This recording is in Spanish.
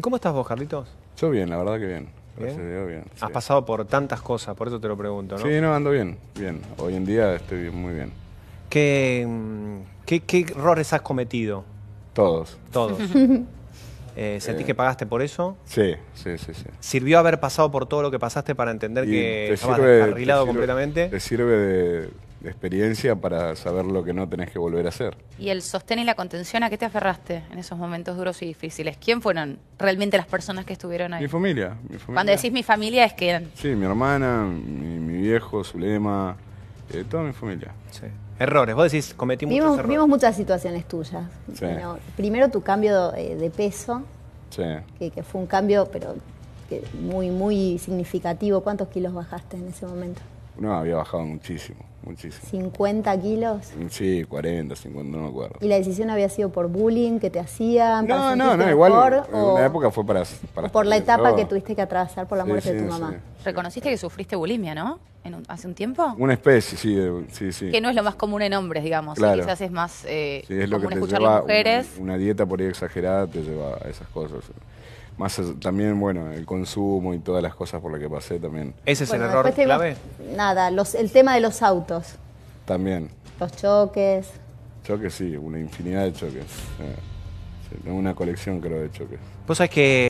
¿Cómo estás vos, Carlitos? Yo bien, la verdad que bien. Has pasado por tantas cosas, por eso te lo pregunto, ¿no? Sí, no, ando bien, bien. Hoy en día estoy muy bien. ¿Qué, mm, errores has cometido? Todos. Todos. Eh, ¿Sentís eh. que pagaste por eso? Sí, sí, sí, sí. ¿Sirvió haber pasado por todo lo que pasaste para entender que estabas arreglado completamente? Te sirve de de experiencia para saber lo que no tenés que volver a hacer. ¿Y el sostén y la contención a qué te aferraste en esos momentos duros y difíciles? ¿Quién fueron realmente las personas que estuvieron ahí? Mi familia. Cuando decís mi familia es quién Sí, mi hermana, mi, viejo, Zulema, eh, toda mi familia. Sí. Errores, vos decís, cometí vimos, muchos Vimos muchas situaciones tuyas. primero tu cambio eh, de, peso, sí. que, fue un cambio pero muy, muy significativo. ¿Cuántos kilos bajaste en ese momento? No, había bajado muchísimo. Muchísimo. ¿50 kilos? Mm, sí, 40, 50, no me acuerdo. ¿Y la decisión había sido por bullying que te hacían? No, no, no, igual. en la época fue para. para por la etapa que tuviste que atravesar por la muerte de tu mamá. Reconociste que sufriste bulimia, ¿no? ¿Hace un tiempo? Una especie, sí, sí, Que no es lo más común en hombres, digamos. Quizás es más eh, escuchar a mujeres. una dieta por ahí exagerada te lleva a esas cosas más también, bueno, el consumo y todas las cosas por las que pasé también. ¿Ese es el error clave? Nada, los, el tema de los autos. También. Los choques. Choques, sí, una infinidad de choques. Eh, tengo una colección, creo, de choques. pues sabés que